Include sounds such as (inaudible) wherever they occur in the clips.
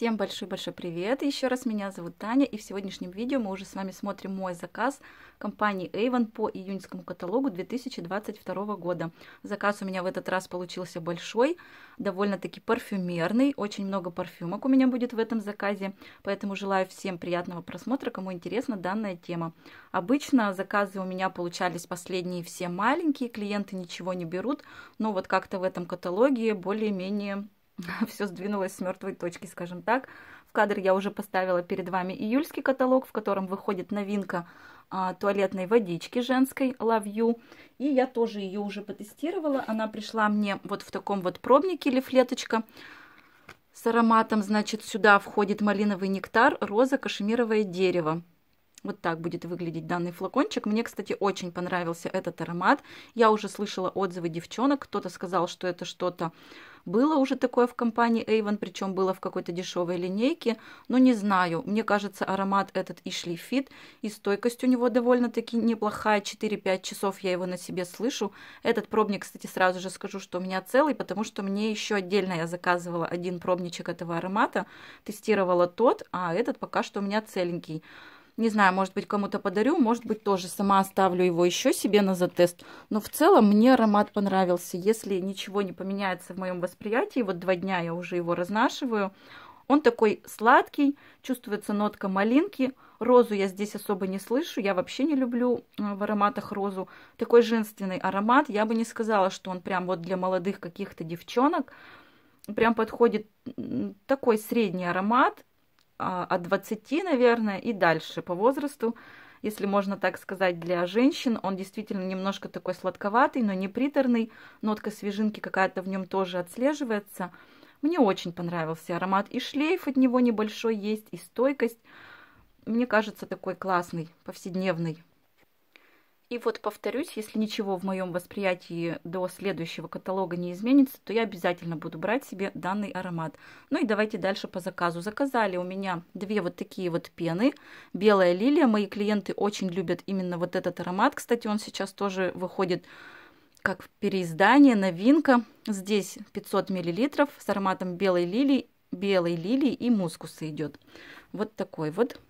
Всем большой-большой привет! Еще раз меня зовут Таня, и в сегодняшнем видео мы уже с вами смотрим мой заказ компании Avon по июньскому каталогу 2022 года. Заказ у меня в этот раз получился большой, довольно-таки парфюмерный, очень много парфюмок у меня будет в этом заказе, поэтому желаю всем приятного просмотра, кому интересна данная тема. Обычно заказы у меня получались последние все маленькие, клиенты ничего не берут, но вот как-то в этом каталоге более-менее (laughs) все сдвинулось с мертвой точки, скажем так. В кадр я уже поставила перед вами июльский каталог, в котором выходит новинка а, туалетной водички женской Love You. И я тоже ее уже потестировала. Она пришла мне вот в таком вот пробнике, лифлеточка с ароматом. Значит, сюда входит малиновый нектар, роза, кашемировое дерево. Вот так будет выглядеть данный флакончик. Мне, кстати, очень понравился этот аромат. Я уже слышала отзывы девчонок. Кто-то сказал, что это что-то было уже такое в компании Avon, причем было в какой-то дешевой линейке. Но не знаю. Мне кажется, аромат этот и шлифит, и стойкость у него довольно-таки неплохая. 4-5 часов я его на себе слышу. Этот пробник, кстати, сразу же скажу, что у меня целый, потому что мне еще отдельно я заказывала один пробничек этого аромата. Тестировала тот, а этот пока что у меня целенький. Не знаю, может быть, кому-то подарю, может быть, тоже сама оставлю его еще себе на затест. Но в целом мне аромат понравился. Если ничего не поменяется в моем восприятии, вот два дня я уже его разнашиваю, он такой сладкий, чувствуется нотка малинки. Розу я здесь особо не слышу, я вообще не люблю э, в ароматах розу. Такой женственный аромат, я бы не сказала, что он прям вот для молодых каких-то девчонок. Прям подходит такой средний аромат, а, от 20, наверное, и дальше по возрасту, если можно так сказать, для женщин. Он действительно немножко такой сладковатый, но не приторный. Нотка свежинки какая-то в нем тоже отслеживается. Мне очень понравился аромат. И шлейф от него небольшой есть, и стойкость. Мне кажется, такой классный, повседневный. И вот повторюсь, если ничего в моем восприятии до следующего каталога не изменится, то я обязательно буду брать себе данный аромат. Ну и давайте дальше по заказу. Заказали у меня две вот такие вот пены. Белая лилия. Мои клиенты очень любят именно вот этот аромат. Кстати, он сейчас тоже выходит как переиздание, новинка. Здесь 500 мл с ароматом белой лилии, белой лилии и мускуса идет. Вот такой вот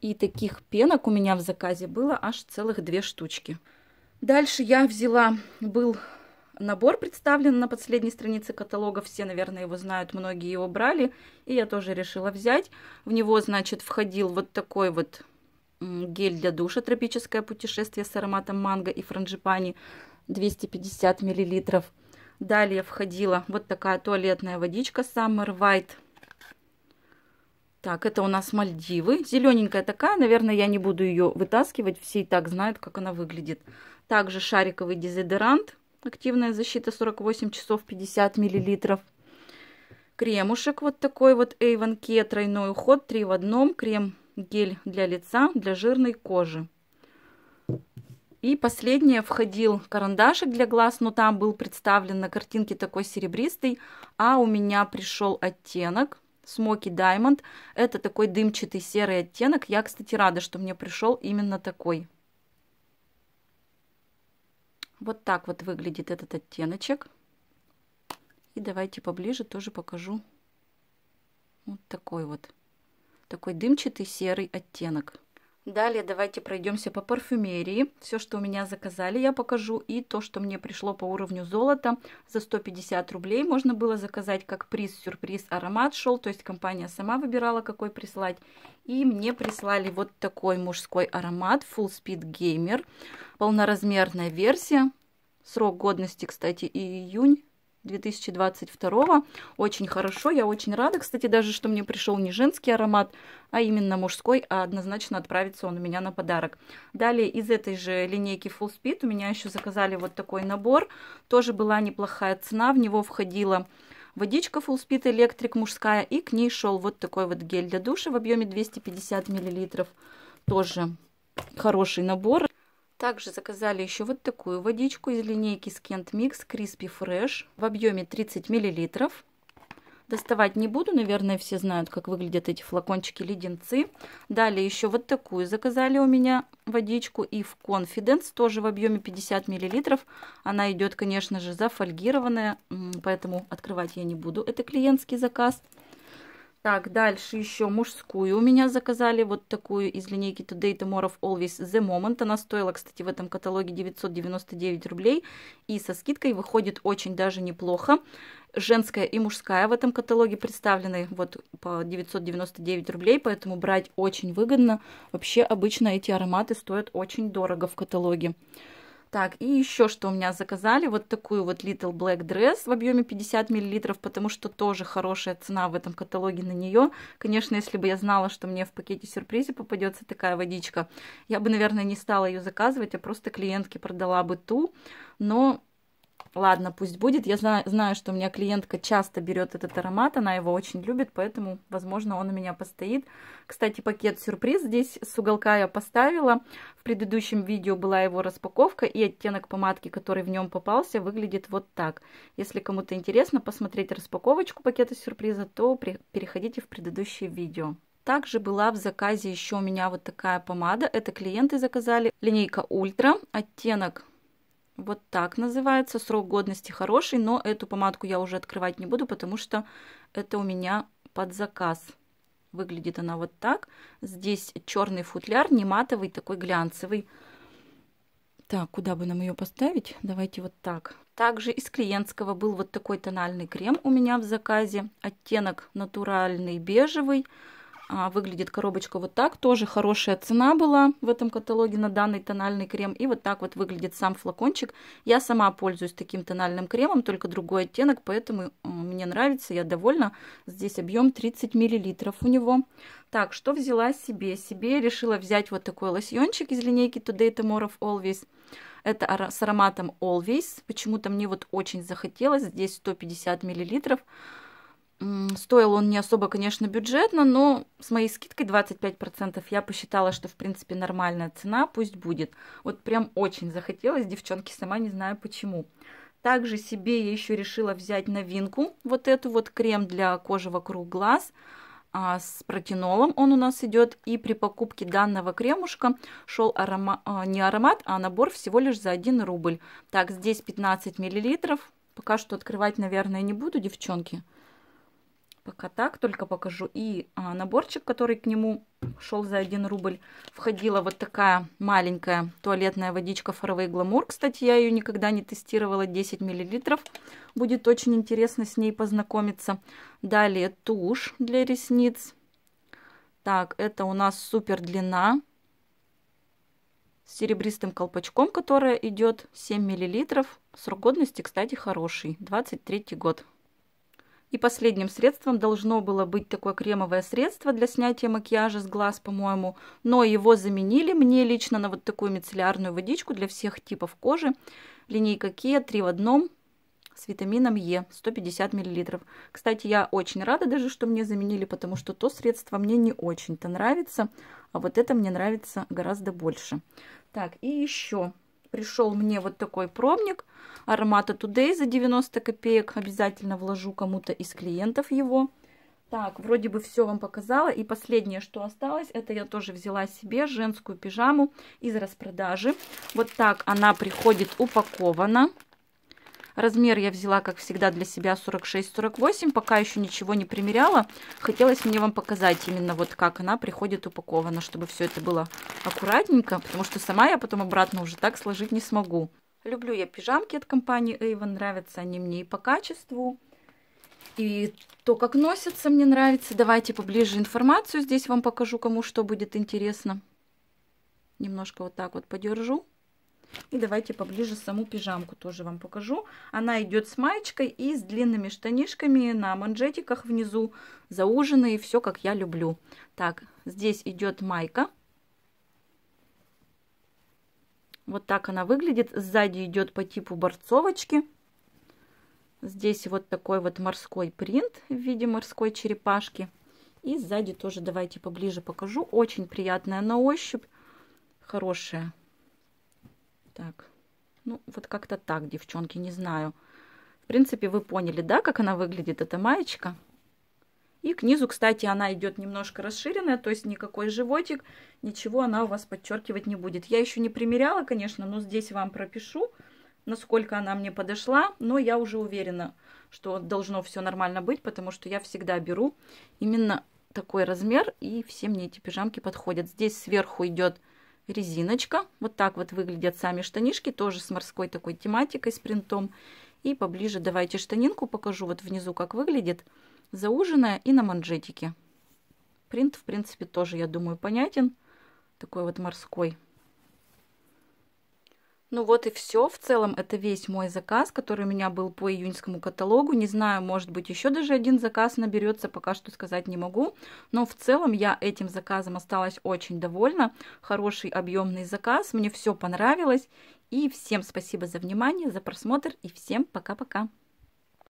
и таких пенок у меня в заказе было аж целых две штучки. Дальше я взяла, был набор представлен на последней странице каталога. Все, наверное, его знают, многие его брали. И я тоже решила взять. В него, значит, входил вот такой вот гель для душа «Тропическое путешествие» с ароматом манго и франжипани 250 мл. Далее входила вот такая туалетная водичка Summer White так, это у нас Мальдивы. Зелененькая такая, наверное, я не буду ее вытаскивать. Все и так знают, как она выглядит. Также шариковый дезодорант. Активная защита 48 часов 50 миллилитров. Кремушек вот такой вот Avon K тройной уход, 3 в одном. Крем гель для лица, для жирной кожи. И последнее входил карандашик для глаз, но там был представлен на картинке такой серебристый, а у меня пришел оттенок Смоки Даймонд – Это такой дымчатый серый оттенок. Я, кстати, рада, что мне пришел именно такой. Вот так вот выглядит этот оттеночек. И давайте поближе тоже покажу. Вот такой вот. Такой дымчатый серый оттенок. Далее давайте пройдемся по парфюмерии. Все, что у меня заказали, я покажу. И то, что мне пришло по уровню золота за 150 рублей. Можно было заказать как приз-сюрприз аромат шел. То есть компания сама выбирала, какой прислать. И мне прислали вот такой мужской аромат Full Speed Gamer. Полноразмерная версия. Срок годности, кстати, и июнь 2022 очень хорошо я очень рада кстати даже что мне пришел не женский аромат а именно мужской а однозначно отправится он у меня на подарок далее из этой же линейки full speed у меня еще заказали вот такой набор тоже была неплохая цена в него входила водичка full speed electric мужская и к ней шел вот такой вот гель для душа в объеме 250 миллилитров тоже хороший набор также заказали еще вот такую водичку из линейки Skent Mix Crispy Fresh в объеме 30 мл. Доставать не буду, наверное, все знают, как выглядят эти флакончики-леденцы. Далее еще вот такую заказали у меня водичку и в Confidence, тоже в объеме 50 мл. Она идет, конечно же, зафольгированная, поэтому открывать я не буду, это клиентский заказ. Так, дальше еще мужскую у меня заказали, вот такую из линейки Today, Tomorrow, Always, The Moment. Она стоила, кстати, в этом каталоге 999 рублей и со скидкой выходит очень даже неплохо. Женская и мужская в этом каталоге представлены вот по 999 рублей, поэтому брать очень выгодно. Вообще обычно эти ароматы стоят очень дорого в каталоге. Так, и еще что у меня заказали, вот такую вот Little Black Dress в объеме 50 мл, потому что тоже хорошая цена в этом каталоге на нее. Конечно, если бы я знала, что мне в пакете сюрпризе попадется такая водичка, я бы, наверное, не стала ее заказывать, а просто клиентке продала бы ту, но Ладно, пусть будет. Я знаю, знаю, что у меня клиентка часто берет этот аромат, она его очень любит, поэтому, возможно, он у меня постоит. Кстати, пакет сюрприз здесь с уголка я поставила. В предыдущем видео была его распаковка, и оттенок помадки, который в нем попался, выглядит вот так. Если кому-то интересно посмотреть распаковочку пакета сюрприза, то переходите в предыдущее видео. Также была в заказе еще у меня вот такая помада. Это клиенты заказали. Линейка Ультра, оттенок вот так называется. Срок годности хороший, но эту помадку я уже открывать не буду, потому что это у меня под заказ. Выглядит она вот так. Здесь черный футляр, не матовый, такой глянцевый. Так, куда бы нам ее поставить? Давайте вот так. Также из клиентского был вот такой тональный крем у меня в заказе. Оттенок натуральный бежевый. А, выглядит коробочка вот так. Тоже хорошая цена была в этом каталоге на данный тональный крем. И вот так вот выглядит сам флакончик. Я сама пользуюсь таким тональным кремом, только другой оттенок, поэтому мне нравится, я довольна. Здесь объем 30 мл у него. Так, что взяла себе? Себе решила взять вот такой лосьончик из линейки Today Tomorrow Always. Это с ароматом Always. Почему-то мне вот очень захотелось. Здесь 150 миллилитров. мл. Стоил он не особо, конечно, бюджетно, но с моей скидкой 25% я посчитала, что, в принципе, нормальная цена, пусть будет. Вот прям очень захотелось, девчонки, сама не знаю почему. Также себе я еще решила взять новинку, вот эту вот крем для кожи вокруг глаз а, с протинолом он у нас идет. И при покупке данного кремушка шел арома... а, не аромат, а набор всего лишь за 1 рубль. Так, здесь 15 миллилитров. Пока что открывать, наверное, не буду, девчонки. Пока так только покажу. И а, наборчик, который к нему шел за 1 рубль, входила вот такая маленькая туалетная водичка Faraway Glamour. Кстати, я ее никогда не тестировала, 10 мл. Будет очень интересно с ней познакомиться. Далее тушь для ресниц. Так, это у нас супер длина с серебристым колпачком, которая идет 7 мл. Срок годности, кстати, хороший, 23 год. И последним средством должно было быть такое кремовое средство для снятия макияжа с глаз, по-моему, но его заменили мне лично на вот такую мицеллярную водичку для всех типов кожи. Линейка Kia 3 в одном с витамином Е 150 мл. Кстати, я очень рада даже, что мне заменили, потому что то средство мне не очень-то нравится, а вот это мне нравится гораздо больше. Так, и еще пришел мне вот такой промник аромата Today за 90 копеек. Обязательно вложу кому-то из клиентов его. Так, вроде бы все вам показала. И последнее, что осталось, это я тоже взяла себе женскую пижаму из распродажи. Вот так она приходит упакована. Размер я взяла, как всегда, для себя 46-48. Пока еще ничего не примеряла. Хотелось мне вам показать именно вот как она приходит упакована, чтобы все это было аккуратненько, потому что сама я потом обратно уже так сложить не смогу. Люблю я пижамки от компании Avon, нравятся они мне и по качеству, и то, как носятся, мне нравится. Давайте поближе информацию здесь вам покажу, кому что будет интересно. Немножко вот так вот подержу. И давайте поближе саму пижамку тоже вам покажу. Она идет с маечкой и с длинными штанишками на манжетиках внизу, зауженные, все как я люблю. Так, здесь идет майка. Вот так она выглядит. Сзади идет по типу борцовочки. Здесь вот такой вот морской принт в виде морской черепашки. И сзади тоже давайте поближе покажу. Очень приятная на ощупь, хорошая. Так, ну вот как-то так, девчонки, не знаю. В принципе, вы поняли, да, как она выглядит, эта маечка? И к низу, кстати, она идет немножко расширенная, то есть никакой животик, ничего она у вас подчеркивать не будет. Я еще не примеряла, конечно, но здесь вам пропишу, насколько она мне подошла, но я уже уверена, что должно все нормально быть, потому что я всегда беру именно такой размер, и все мне эти пижамки подходят. Здесь сверху идет резиночка. Вот так вот выглядят сами штанишки, тоже с морской такой тематикой, с принтом. И поближе давайте штанинку покажу, вот внизу как выглядит, зауженная и на манжетике. Принт, в принципе, тоже, я думаю, понятен. Такой вот морской ну вот и все. В целом это весь мой заказ, который у меня был по июньскому каталогу. Не знаю, может быть, еще даже один заказ наберется, пока что сказать не могу. Но в целом я этим заказом осталась очень довольна. Хороший объемный заказ, мне все понравилось. И всем спасибо за внимание, за просмотр и всем пока-пока.